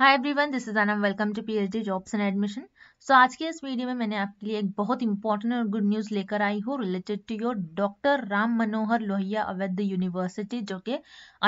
hi everyone this is Anam welcome to PhD jobs and admission so आज के इस video में मैंने आपके लिए एक बहुत इंपॉर्टेंट और गुड न्यूज़ लेकर आई हूँ related to your doctor Ram Manohar Lohia Avadh university जो कि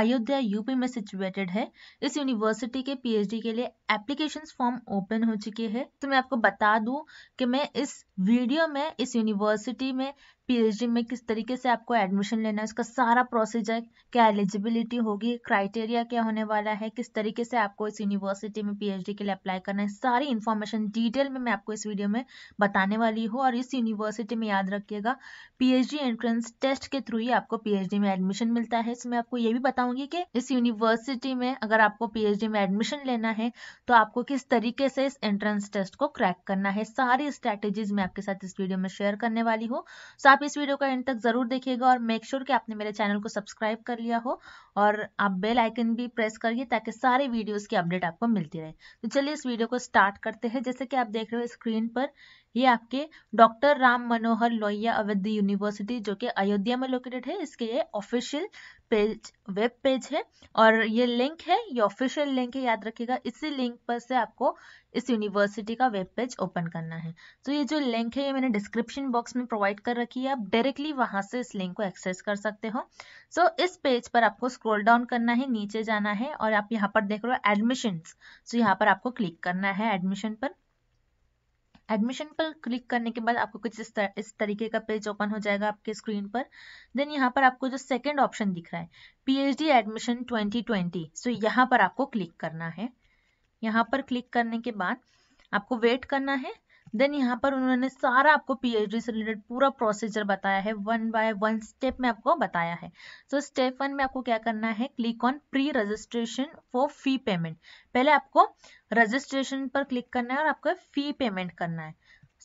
अयोध्या यूपी में सिचुएटेड है इस यूनिवर्सिटी के पीएचडी के लिए एप्लीकेशन फॉर्म ओपन हो चुके हैं तो मैं आपको बता दूँ कि मैं इस वीडियो में इस यूनिवर्सिटी में पीएचडी में किस तरीके से आपको एडमिशन लेना है उसका सारा प्रोसीजर क्या एलिजिबिलिटी होगी क्राइटेरिया क्या होने वाला है किस तरीके से आपको इस यूनिवर्सिटी में पीएचडी के लिए अप्लाई करना है सारी इन्फॉर्मेशन डिटेल में मैं आपको इस वीडियो में बताने वाली हूँ और इस यूनिवर्सिटी में याद रखिएगा पी एंट्रेंस टेस्ट के थ्रू ही आपको पी में एडमिशन मिलता है इसमें आपको ये भी बताऊंगी कि इस यूनिवर्सिटी में अगर आपको पी में एडमिशन लेना है तो आपको किस तरीके से इस एंट्रेंस टेस्ट को क्रैक करना है सारी स्ट्रैटेजीज मैं आपके साथ इस वीडियो में शेयर करने वाली हूँ आप इस वीडियो का एंड तक जरूर देखिएगा और मेक श्योर sure कि आपने मेरे चैनल को सब्सक्राइब कर लिया हो और आप बेल आइकन भी प्रेस करिए ताकि सारे वीडियोस की अपडेट आपको मिलती रहे तो चलिए इस वीडियो को स्टार्ट करते हैं जैसे कि आप देख रहे हो स्क्रीन पर ये आपके डॉक्टर राम मनोहर लोहिया अवैध यूनिवर्सिटी जो कि अयोध्या में लोकेटेड है इसके ये ऑफिशियल पेज वेब पेज है और ये लिंक है ये ऑफिशियल लिंक है याद रखिएगा इसी लिंक पर से आपको इस यूनिवर्सिटी का वेब पेज ओपन करना है तो ये जो लिंक है ये मैंने डिस्क्रिप्शन बॉक्स में प्रोवाइड कर रखी है आप डायरेक्टली वहां से इस लिंक को एक्सेस कर सकते हो सो so, इस पेज पर आपको स्क्रॉल डाउन करना है नीचे जाना है और आप यहाँ पर देख रहे हो एडमिशन सो यहाँ पर आपको क्लिक करना है एडमिशन पर एडमिशन पर क्लिक करने के बाद आपको कुछ इस, तर, इस तरीके का पेज ओपन हो जाएगा आपके स्क्रीन पर देन यहाँ पर आपको जो सेकेंड ऑप्शन दिख रहा है पीएचडी एडमिशन ट्वेंटी सो यहाँ पर आपको क्लिक करना है यहाँ पर क्लिक करने के बाद आपको वेट करना है देन यहाँ पर उन्होंने सारा आपको पीएचडी से रिलेटेड पूरा प्रोसीजर बताया है वन बाय वन स्टेप में आपको बताया है सो स्टेप वन में आपको क्या करना है click on pre registration for fee payment पहले आपको रजिस्ट्रेशन पर क्लिक करना है और आपको फी पेमेंट करना है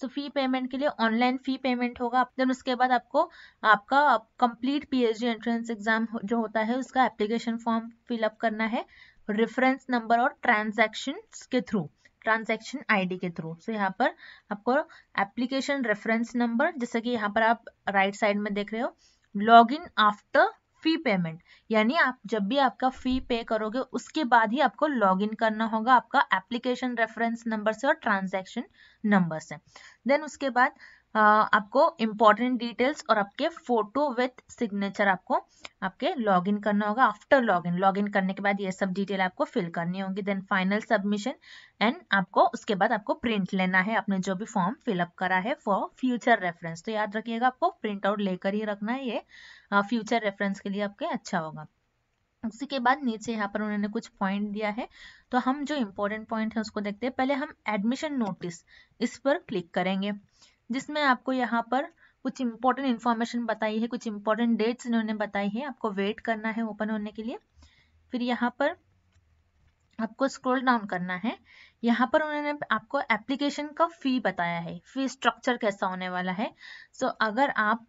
सो फी पेमेंट के लिए ऑनलाइन फी पेमेंट होगा देन उसके बाद आपको आपका कंप्लीट पीएचडी एंट्रेंस एग्जाम जो होता है उसका एप्लीकेशन फॉर्म फिलअप करना है रेफरेंस नंबर और ट्रांजैक्शंस के थ्रू ट्रांजैक्शन आईडी के थ्रू सो so, यहाँ पर आपको एप्लीकेशन रेफरेंस नंबर जैसे कि यहाँ पर आप राइट right साइड में देख रहे हो log in after fee payment यानी आप जब भी आपका फी पे करोगे उसके बाद ही आपको लॉग इन करना होगा आपका एप्लीकेशन रेफरेंस नंबर से और ट्रांजैक्शन नंबर से देन उसके बाद आपको इम्पोर्टेंट डिटेल्स और आपके फोटो विथ सिग्नेचर आपको आपके लॉगिन करना होगा आफ्टर लॉगिन लॉगिन करने के बाद ये सब डिटेल आपको फिल करनी होगी देन फाइनल सबमिशन एंड आपको उसके बाद आपको प्रिंट लेना है आपने जो भी फॉर्म फिलअप करा है फॉर फ्यूचर रेफरेंस तो याद रखिएगा आपको प्रिंट आउट लेकर ही रखना है ये फ्यूचर रेफरेंस के लिए आपके अच्छा होगा उसी के बाद नीचे यहाँ पर उन्होंने कुछ पॉइंट दिया है तो हम जो इम्पोर्टेंट पॉइंट है उसको देखते हैं पहले हम एडमिशन नोटिस इस पर क्लिक करेंगे जिसमें आपको यहाँ पर कुछ इंपॉर्टेंट इन्फॉर्मेशन बताई है कुछ इंपॉर्टेंट डेट्स इन्होंने बताई है आपको वेट करना है ओपन होने के लिए फिर यहाँ पर आपको स्क्रॉल डाउन करना है यहाँ पर उन्होंने आपको एप्लीकेशन का फी बताया है फी स्ट्रक्चर कैसा होने वाला है सो so, अगर आप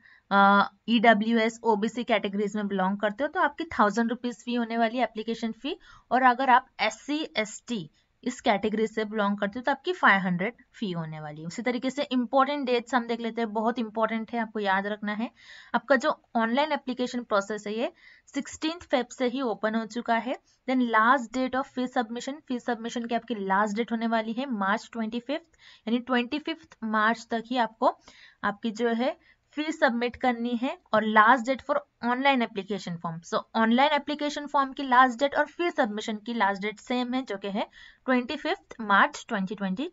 E W S O B C categories में बिलोंग करते हो तो आपकी थाउजेंड रुपीज़ फी होने वाली एप्लीकेशन फ़ी और अगर आप एस सी एस टी इस कैटेगरी से बिलोंग करते हो तो आपकी 500 फी होने वाली है उसी तरीके से इम्पोर्टेंट डेट्स हम देख लेते हैं बहुत इंपॉर्टेंट है आपको याद रखना है आपका जो ऑनलाइन एप्लीकेशन प्रोसेस है ये सिक्सटीन फेब से ही ओपन हो चुका है then last date of fee submission fee submission की आपकी लास्ट डेट होने वाली है मार्च ट्वेंटी यानी ट्वेंटी मार्च तक ही आपको आपकी जो है फीस सबमिट करनी है और last date for online application form so online application form की लास्ट डेट और फीस सबमिशन की लास्ट डेट सेम है जो कि है ट्वेंटी मार्च ट्वेंटी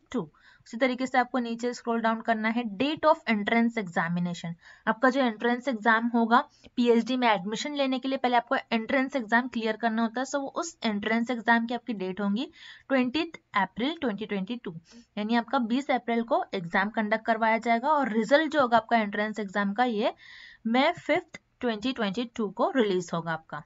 इसी तरीके से आपको नीचे स्क्रॉल डाउन करना है डेट ऑफ एंट्रेंस एग्जामिनेशन आपका जो एंट्रेंस एग्जाम होगा पीएचडी में एडमिशन लेने के लिए पहले आपको एंट्रेंस एग्जाम क्लियर करना होता है सो वो उस एंट्रेंस एग्जाम की आपकी डेट होंगी ट्वेंटी अप्रैल 2022 यानी आपका 20 अप्रैल को एग्जाम कंडक्ट करवाया जाएगा और रिजल्ट जो होगा आपका एंट्रेंस एग्जाम का ये मई फिफ्थ ट्वेंटी को रिलीज होगा आपका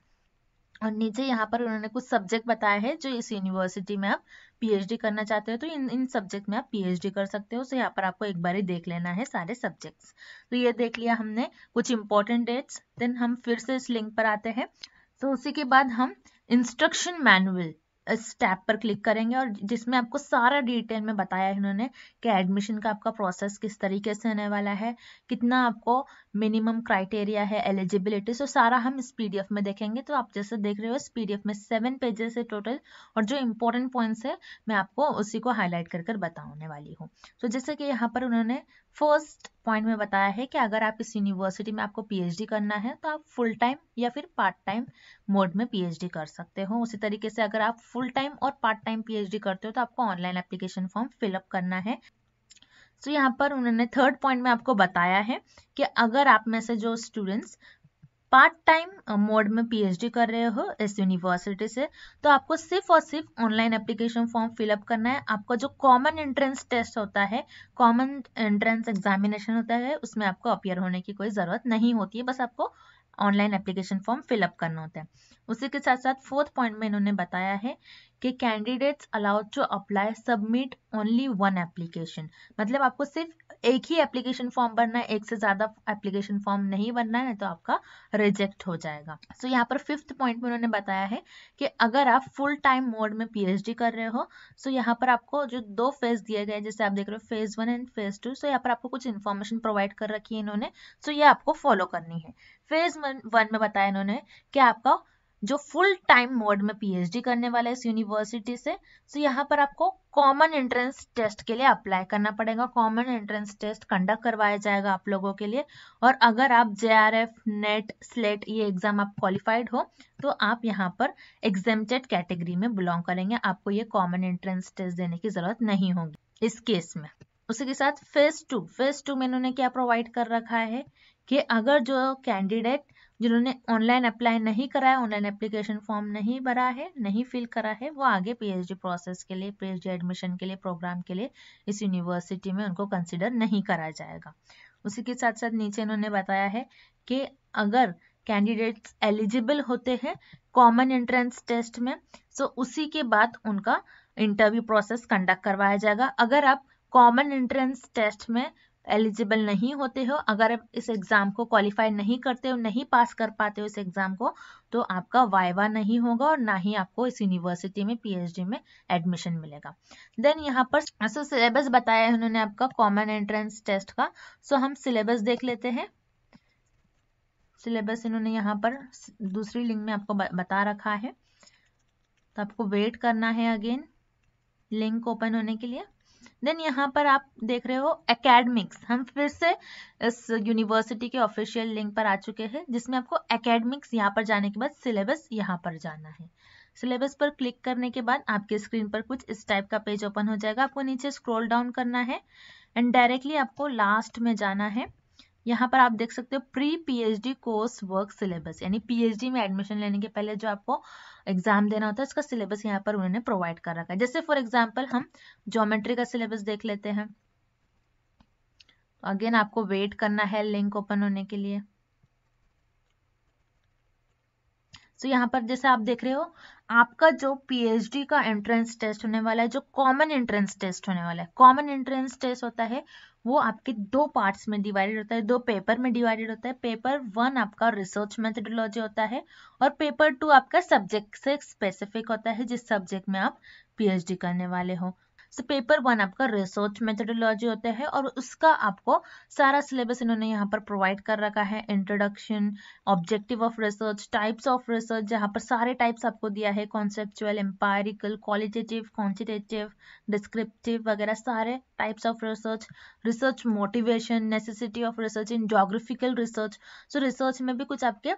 और नीचे यहाँ पर उन्होंने कुछ सब्जेक्ट बताया है जो इस यूनिवर्सिटी में आप पीएचडी करना चाहते हो तो इन इन सब्जेक्ट में आप पीएचडी कर सकते हो तो यहाँ पर आपको एक बार ही देख लेना है सारे सब्जेक्ट्स तो ये देख लिया हमने कुछ इंपॉर्टेंट डेट्स देन हम फिर से इस लिंक पर आते हैं तो उसी के बाद हम इंस्ट्रक्शन मैनुअल स्टेप पर क्लिक करेंगे और जिसमें आपको सारा डिटेल में बताया है इन्होंने कि एडमिशन का आपका प्रोसेस किस तरीके से होने वाला है कितना आपको मिनिमम क्राइटेरिया है एलिजिबिलिटी सो सारा हम इस पीडीएफ में देखेंगे तो आप जैसे देख रहे हो इस पीडीएफ में सेवन पेजेस है टोटल और जो इम्पोर्टेंट पॉइंट्स है मैं आपको उसी को हाईलाइट कर कर बताने वाली हूँ तो जैसे कि यहाँ पर उन्होंने फर्स्ट पॉइंट में बताया है कि अगर आप इस यूनिवर्सिटी में आपको पीएचडी करना है तो आप फुल टाइम या फिर पार्ट टाइम मोड में पीएचडी कर सकते हो उसी तरीके से अगर आप फुल फुल टाइम और पार्ट टाइम पीएचडी करते हो तो आपको ऑनलाइन एप्लीकेशन फॉर्म फिलअप करना है सो so, यहाँ पर उन्होंने थर्ड पॉइंट में आपको बताया है कि अगर आप में से जो स्टूडेंट्स पार्ट टाइम मोड में पीएचडी कर रहे हो इस यूनिवर्सिटी से तो आपको सिर्फ और सिर्फ ऑनलाइन एप्लीकेशन फॉर्म फिलअप करना है आपका जो कॉमन एंट्रेंस टेस्ट होता है कॉमन एंट्रेंस एग्जामिनेशन होता है उसमें आपको अपियर होने की कोई ज़रूरत नहीं होती है बस आपको ऑनलाइन एप्लीकेशन फॉर्म फिलअप करना होता है उसी के साथ साथ फोर्थ पॉइंट में इन्होंने बताया है कि candidates allowed to apply submit only one application मतलब आपको सिर्फ एक ही एप्लीकेशन फॉर्म भरना है एक से ज्यादा एप्लीकेशन फॉर्म नहीं भरना है तो आपका रिजेक्ट हो जाएगा सो so, यहाँ पर फिफ्थ पॉइंट में उन्होंने बताया है कि अगर आप फुल टाइम मोड में पीएचडी कर रहे हो सो so यहाँ पर आपको जो दो फेज दिए गए जैसे आप देख रहे हो phase one and phase two so यहाँ पर आपको कुछ इन्फॉर्मेशन प्रोवाइड कर रखी है इन्होंने सो so, ये आपको फॉलो करनी है फेज वन में बताया इन्होंने कि आपका जो फुल टाइम मोड में पीएचडी करने वाला है इस यूनिवर्सिटी से तो यहाँ पर आपको कॉमन एंट्रेंस टेस्ट के लिए अप्लाई करना पड़ेगा कॉमन एंट्रेंस टेस्ट कंडक्ट करवाया जाएगा आप लोगों के लिए और अगर आप जे नेट स्लेट ये एग्जाम आप क्वालिफाइड हो तो आप यहाँ पर एग्जेमटेड कैटेगरी में बिलोंग करेंगे आपको ये कॉमन एंट्रेंस टेस्ट देने की जरूरत नहीं होगी इस केस में उसी के साथ फेज टू फेज टू में इन्होंने क्या प्रोवाइड कर रखा है कि अगर जो कैंडिडेट जिन्होंने ऑनलाइन अप्लाई नहीं करा है ऑनलाइन एप्लीकेशन फॉर्म नहीं भरा है नहीं फिल करा है वो आगे पीएचडी प्रोसेस के लिए पीएचडी एडमिशन के लिए प्रोग्राम के लिए इस यूनिवर्सिटी में उनको कंसिडर नहीं करा जाएगा उसी के साथ साथ नीचे इन्होंने बताया है कि अगर कैंडिडेट्स एलिजिबल होते हैं कॉमन एंट्रेंस टेस्ट में सो उसी के बाद उनका इंटरव्यू प्रोसेस कंडक्ट करवाया जाएगा अगर आप कॉमन एंट्रेंस टेस्ट में एलिजिबल नहीं होते हो अगर आप इस एग्ज़ाम को क्वालिफाई नहीं करते हो नहीं पास कर पाते हो इस एग्ज़ाम को तो आपका वाइवा नहीं होगा और ना ही आपको इस यूनिवर्सिटी में पीएचडी में एडमिशन मिलेगा देन यहाँ पर सो सिलेबस बताया है उन्होंने आपका कॉमन एंट्रेंस टेस्ट का सो हम सिलेबस देख लेते हैं सिलेबस इन्होंने यहाँ पर दूसरी लिंक में आपको बता रखा है तो आपको वेट करना है अगेन लिंक ओपन होने के लिए देन यहाँ पर आप देख रहे हो एकेडमिक्स हम फिर से इस यूनिवर्सिटी के ऑफिशियल लिंक पर आ चुके हैं जिसमें आपको एकेडमिक्स यहाँ पर जाने के बाद सिलेबस यहाँ पर जाना है सिलेबस पर क्लिक करने के बाद आपके स्क्रीन पर कुछ इस टाइप का पेज ओपन हो जाएगा आपको नीचे स्क्रॉल डाउन करना है एंड डायरेक्टली आपको लास्ट में जाना है यहाँ पर आप देख सकते हो pre PhD course work syllabus यानी पीएचडी में एडमिशन लेने के पहले जो आपको एग्जाम देना होता है उसका सिलेबस यहाँ पर उन्होंने प्रोवाइड कर रखा है जैसे फॉर एग्जाम्पल हम ज्योमेट्री का सिलेबस देख लेते हैं अगेन आपको वेट करना है लिंक ओपन होने के लिए सो so, यहाँ पर जैसे आप देख रहे हो आपका जो पीएचडी का एंट्रेंस टेस्ट होने वाला है जो कॉमन एंट्रेंस टेस्ट होने वाला है कॉमन एंट्रेंस टेस्ट होता है वो आपके दो पार्ट्स में डिवाइडेड होता है दो पेपर में डिवाइडेड होता है पेपर वन आपका रिसर्च मेथडोलॉजी होता है और पेपर टू आपका सब्जेक्ट से स्पेसिफिक होता है जिस सब्जेक्ट में आप पीएचडी करने वाले हो सो पेपर वन आपका रिसर्च मेथडोलॉजी होता है और उसका आपको सारा सिलेबस इन्होंने यहाँ पर प्रोवाइड कर रखा है introduction objective of research types of research जहाँ पर सारे टाइप्स आपको दिया है conceptual empirical qualitative quantitative descriptive वगैरह सारे types of research research motivation necessity of research in geographical research so research में भी कुछ आपके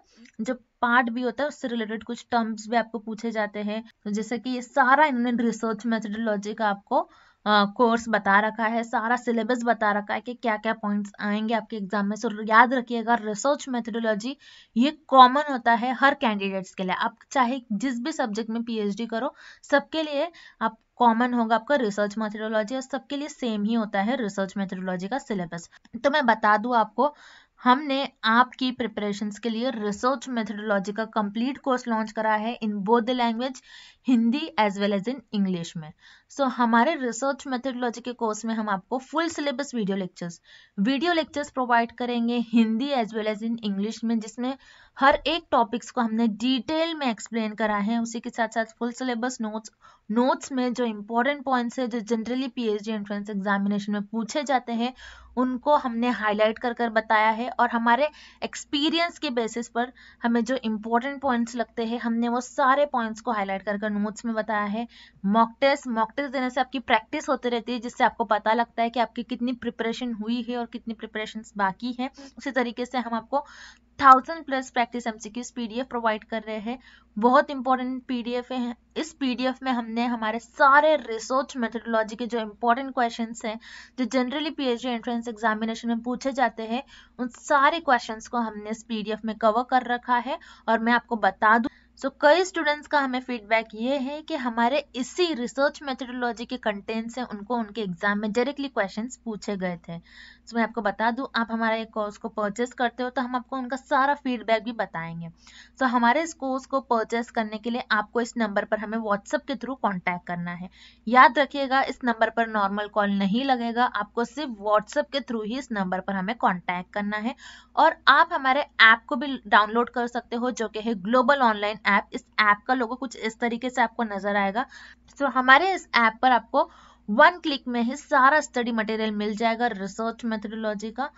जो पार्ट भी होता है उससे रिलेटेड कुछ टर्म्स भी आपको पूछे जाते हैं तो जैसे कि ये सारा इन्होंने रिसर्च मेथडोलॉजी का आपको कोर्स बता रखा है सारा सिलेबस बता रखा है कि क्या क्या पॉइंट्स आएंगे आपके एग्जाम में सो याद रखिएगा रिसर्च मेथडोलॉजी ये कॉमन होता है हर कैंडिडेट्स के लिए आप चाहे जिस भी सब्जेक्ट में पीएचडी करो सबके लिए आप कॉमन होगा आपका रिसर्च मेथडोलॉजी और सबके लिए सेम ही होता है रिसर्च मेथडोलॉजी का सिलेबस तो मैं बता दू आपको हमने आपकी प्रिपरेशंस के लिए रिसर्च मेथडोलॉजी का कंप्लीट कोर्स लॉन्च करा है in both the language Hindi as well as in English में सो so, हमारे रिसर्च मेथडोलॉजी के कोर्स में हम आपको full syllabus video lectures video lectures provide करेंगे Hindi as well as in English में जिसमें हर एक टॉपिक्स को हमने डिटेल में एक्सप्लेन करा है उसी के साथ साथ फुल सिलेबस नोट्स नोट्स में जो इम्पोर्टेंट पॉइंट्स है जो जनरली पीएचडी एंट्रेंस एग्जामिनेशन में पूछे जाते हैं उनको हमने हाईलाइट कर कर बताया है और हमारे एक्सपीरियंस के बेसिस पर हमें जो इम्पोर्टेंट पॉइंट्स लगते हैं हमने वो सारे पॉइंट्स को हाईलाइट कर कर नोट्स में बताया है मॉक टेस्ट मॉक टेस्ट देने से आपकी प्रैक्टिस होती रहती है जिससे आपको पता लगता है कि आपकी कितनी प्रिपरेशन हुई है और कितनी प्रिपरेशन बाकी है उसी तरीके से हम आपको thousand plus practice MCQs PDF provide कर रहे हैं बहुत इंपॉर्टेंट पीडीएफ है इस पीडीएफ में हमने हमारे सारे रिसर्च मेथडोलॉजी के जो इंपॉर्टेंट क्वेश्चंस हैं जो जनरली पीएचडी एंट्रेंस एग्जामिनेशन में पूछे जाते हैं उन सारे क्वेश्चंस को हमने इस पीडीएफ में कवर कर रखा है और मैं आपको बता दूँ सो so, कई स्टूडेंट्स का हमें फीडबैक ये है कि हमारे इसी रिसर्च मेथडोलॉजी के कंटेंट से उनको उनके एग्जाम में डायरेक्टली क्वेश्चंस पूछे गए थे तो मैं आपको बता दूं आप हमारे कोर्स को परचेस करते हो तो हम आपको उनका सारा फीडबैक भी बताएंगे सो so, हमारे इस कोर्स को परचेस करने के लिए आपको इस नंबर पर हमें व्हाट्सएप के थ्रू कॉन्टैक्ट करना है याद रखिएगा इस नंबर पर नॉर्मल कॉल नहीं लगेगा आपको सिर्फ व्हाट्सएप के थ्रू ही इस नंबर पर हमें कॉन्टैक्ट करना है और आप हमारे ऐप को भी डाउनलोड कर सकते हो जो कि है ग्लोबल ऑनलाइन ऐप इस ऐप का लोगो कुछ इस तरीके से आपको नजर आएगा तो हमारे इस ऐप पर आपको वन क्लिक में ही सारा स्टडी मटेरियल मिल जाएगा रिसर्च मेथडोलॉजी का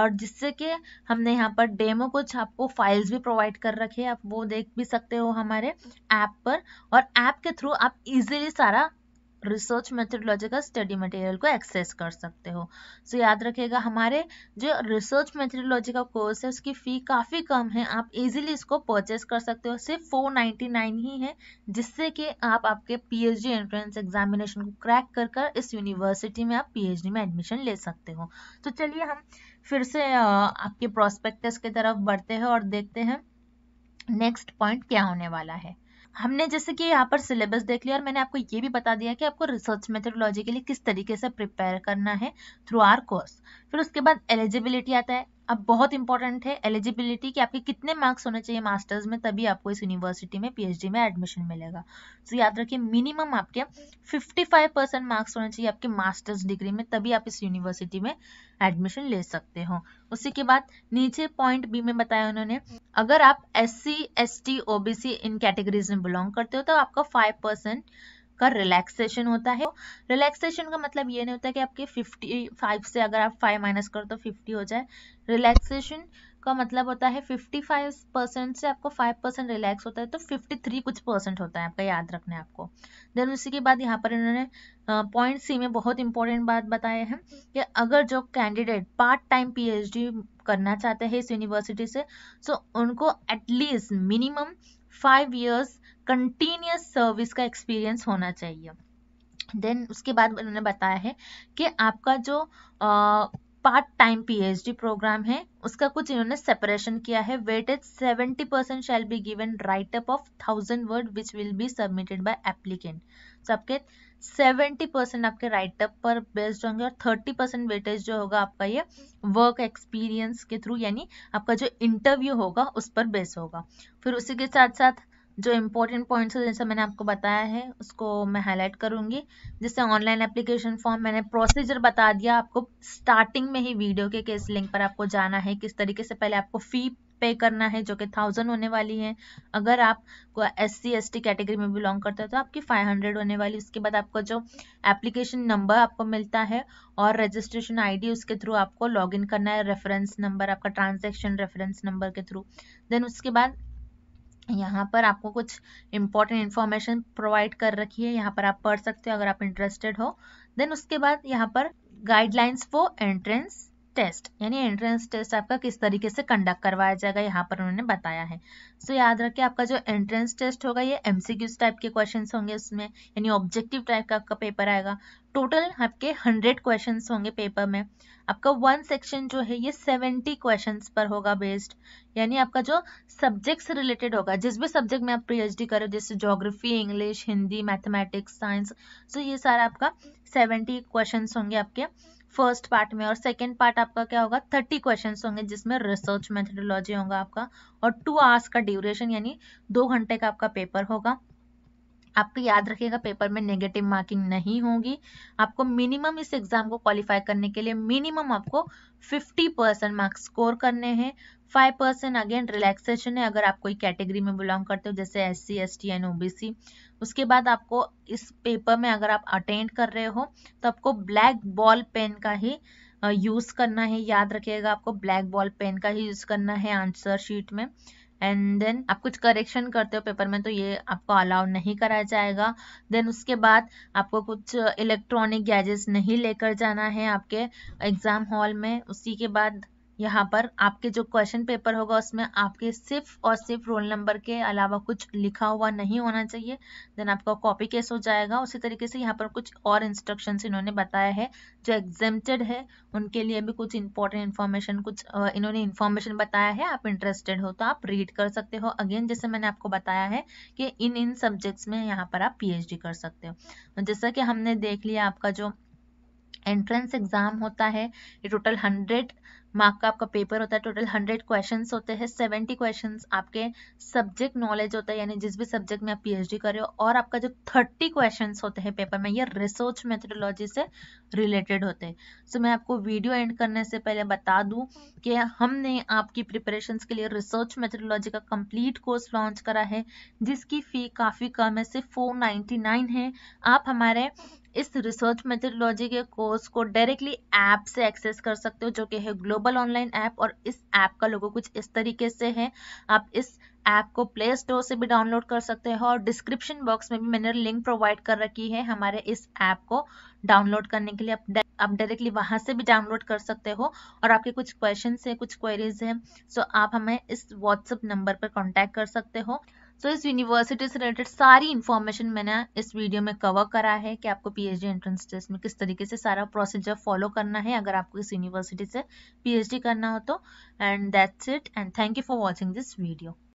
और जिससे कि हमने यहाँ पर डेमो कुछ आपको फाइल्स भी प्रोवाइड कर रखे हैं आप वो देख भी सकते हो हमारे ऐप पर और ऐप के थ्रू आप इजीली सारा रिसर्च मेथडोलॉजी का स्टडी मटेरियल को एक्सेस कर सकते हो सो so, याद रखिएगा हमारे जो रिसर्च मेथडोलॉजी का कोर्स है उसकी फ़ी काफ़ी कम है आप इजीली इसको परचेस कर सकते हो सिर्फ फोर नाइन्टी नाइन ही है जिससे कि आप आपके पीएचडी एंट्रेंस एग्जामिनेशन को क्रैक कर कर इस यूनिवर्सिटी में आप पी में एडमिशन ले सकते हो तो चलिए हम फिर से आपके प्रोस्पेक्टस की तरफ बढ़ते हैं और देखते हैं नेक्स्ट पॉइंट क्या होने वाला है हमने जैसे कि यहाँ पर सिलेबस देख लिया और मैंने आपको ये भी बता दिया कि आपको रिसर्च मेथडोलॉजी के लिए किस तरीके से प्रिपेयर करना है थ्रू आर कोर्स फिर उसके बाद एलिजिबिलिटी आता है अब बहुत इंपॉर्टेंट है एलिजिबिलिटी कि आपके कितने मार्क्स होने चाहिए मास्टर्स में तभी आपको इस यूनिवर्सिटी में पीएचडी में एडमिशन मिलेगा तो याद रखिए मिनिमम आपके 55 परसेंट मार्क्स होने चाहिए आपके मास्टर्स डिग्री में तभी आप इस यूनिवर्सिटी में एडमिशन ले सकते हो उसी के बाद नीचे पॉइंट बी में बताया उन्होंने अगर आप S C S T OBC इन कैटेगरीज में बिलोंग करते हो तो आपका फाइव परसेंट का रिलैक्सेशन होता है रिलैक्सेशन का मतलब ये नहीं होता कि आपके 55 से अगर आप 5 माइनस करो तो 50 हो जाए रिलैक्सेशन का मतलब होता है 55 परसेंट से आपको 5 परसेंट रिलैक्स होता है तो 53 कुछ परसेंट होता है आपका याद रखना है आपको देन उसी के बाद यहाँ पर इन्होंने पॉइंट सी में बहुत इंपॉर्टेंट बात बताए हैं कि अगर जो कैंडिडेट पार्ट टाइम पीएचडी करना चाहते हैं इस यूनिवर्सिटी से सो उनको at least minimum five years continuous service का एक्सपीरियंस होना चाहिए देन उसके बाद उन्होंने बताया है कि आपका जो पार्ट टाइम पीएचडी प्रोग्राम है उसका कुछ इन्होंने सेपरेशन किया है weightage seventy percent shall be given right of thousand word which will be submitted by applicant सबके सेवेंटी परसेंट आपके राइटअप पर बेस्ड होंगे और थर्टी परसेंट वेटेज जो होगा आपका ये वर्क एक्सपीरियंस के थ्रू यानी आपका जो इंटरव्यू होगा उस पर बेस्ड होगा फिर उसी के साथ साथ जो इम्पोर्टेंट पॉइंट्स है जैसे मैंने आपको बताया है उसको मैं हाईलाइट करूंगी जैसे ऑनलाइन एप्लीकेशन फॉर्म मैंने प्रोसीजर बता दिया आपको स्टार्टिंग में ही वीडियो के किस लिंक पर आपको जाना है किस तरीके से पहले आपको फी पे करना है जो कि थाउजेंड होने वाली है अगर आप S C S T category में बिलोंग करता है तो आपकी फाइव हंड्रेड होने वाली उसके बाद आपका जो एप्लीकेशन नंबर आपको मिलता है और रजिस्ट्रेशन आईडी उसके थ्रू आपको लॉग इन करना है रेफरेंस नंबर आपका ट्रांजेक्शन रेफरेंस नंबर के थ्रू देन उसके बाद यहाँ पर आपको कुछ इंपॉर्टेंट इन्फॉर्मेशन प्रोवाइड कर रखी है यहाँ पर आप पढ़ सकते हो अगर आप इंटरेस्टेड हो देन उसके बाद यहाँ पर गाइडलाइंस फॉर एंट्रेंस टेस्ट यानी एंट्रेंस टेस्ट आपका किस तरीके से कंडक्ट करवाया जाएगा यहाँ पर उन्होंने बताया है सो तो so, याद रखे आपका जो एंट्रेंस टेस्ट होगा ये एमसीक्यूज टाइप के क्वेश्चन होंगे उसमें यानी ऑब्जेक्टिव टाइप का आपका पेपर आएगा टोटल आपके हंड्रेड क्वेश्चन होंगे पेपर में आपका वन सेक्शन जो है ये सेवेंटी क्वेश्चन पर होगा बेस्ड यानी आपका जो सब्जेक्ट से रिलेटेड होगा जिस भी सब्जेक्ट में आप डी करो जैसे geography English Hindi mathematics science so ये सारा आपका सेवेंटी क्वेश्चन होंगे आपके फर्स्ट पार्ट में और सेकेंड पार्ट आपका क्या होगा थर्टी क्वेश्चन होंगे जिसमें रिसर्च मेथडोलॉजी होगा आपका और टू आवर्स का ड्यूरेशन यानी दो घंटे का आपका पेपर होगा आपको याद रखिएगा पेपर में नेगेटिव मार्किंग नहीं होगी आपको मिनिमम इस एग्जाम को क्वालिफाई करने के लिए मिनिमम आपको 50 परसेंट मार्क्स स्कोर करने हैं 5 परसेंट अगेन रिलैक्सेशन है अगर आप कोई कैटेगरी में बिलोंग करते हो जैसे S C S T and OBC उसके बाद आपको इस पेपर में अगर आप अटेंड कर रहे हो तो आपको ब्लैक बॉल पेन का ही यूज़ करना है याद रखिएगा आपको ब्लैक बॉल पेन का ही यूज़ करना है आंसर शीट में एंड देन आप कुछ करेक्शन करते हो पेपर में तो ये आपको अलाउ नहीं कराया जाएगा देन उसके बाद आपको कुछ इलेक्ट्रॉनिक गैजेट्स नहीं लेकर जाना है आपके एग्जाम हॉल में उसी के बाद यहाँ पर आपके जो क्वेश्चन पेपर होगा उसमें आपके सिर्फ और सिर्फ रोल नंबर के अलावा कुछ लिखा हुआ नहीं होना चाहिए देन आपका कॉपी केस हो जाएगा उसी तरीके से यहाँ पर कुछ और इंस्ट्रक्शन इन्होंने बताया है जो एग्जेम्प्टेड है उनके लिए भी कुछ इंपॉर्टेंट इन्फॉर्मेशन कुछ इन्होंने इन्फॉर्मेशन बताया है आप इंटरेस्टेड हो तो आप रीड कर सकते हो अगेन जैसे मैंने आपको बताया है कि इन इन सब्जेक्ट्स में यहाँ पर आप पी कर सकते हो तो जैसा कि हमने देख लिया आपका जो एंट्रेंस एग्ज़ाम होता है ये टोटल हंड्रेड मार्क का आपका पेपर होता है टोटल हंड्रेड क्वेश्चन होते हैं सेवेंटी क्वेश्चन आपके सब्जेक्ट नॉलेज होता है यानी जिस भी सब्जेक्ट में आप पीएचडी कर रहे हो और आपका जो थर्टी क्वेश्चन होते हैं पेपर में ये रिसर्च मेथडोलॉजी से रिलेटेड होते हैं सो so, मैं आपको वीडियो एंड करने से पहले बता दूँ कि हमने आपकी प्रिपरेशन के लिए रिसर्च मेथडोलॉजी का कंप्लीट कोर्स लॉन्च करा है जिसकी फी काफ़ी कम है सिर्फ फोर है आप हमारे इस रिसर्च मेथडोलॉजी के कोर्स को डायरेक्टली ऐप से एक्सेस कर सकते हो जो कि है ग्लोबल ऑनलाइन ऐप और इस ऐप का लोगो कुछ इस तरीके से है आप इस ऐप को प्ले स्टोर से भी डाउनलोड कर सकते हो और डिस्क्रिप्शन बॉक्स में भी मैंने लिंक प्रोवाइड कर रखी है हमारे इस ऐप को डाउनलोड करने के लिए आप डायरेक्टली वहां से भी डाउनलोड कर सकते हो और आपके कुछ क्वेश्चन है कुछ क्वेरीज हैं सो आप हमें इस व्हाट्सअप नंबर पर कॉन्टैक्ट कर सकते हो सो इस यूनिवर्सिटी से रिलेटेड सारी इन्फॉर्मेशन मैंने इस वीडियो में कवर करा है कि आपको पीएचडी एंट्रेंस टेस्ट में किस तरीके से सारा प्रोसीजर फॉलो करना है अगर आपको इस यूनिवर्सिटी से पीएचडी करना हो तो and that's it and thank you for watching this video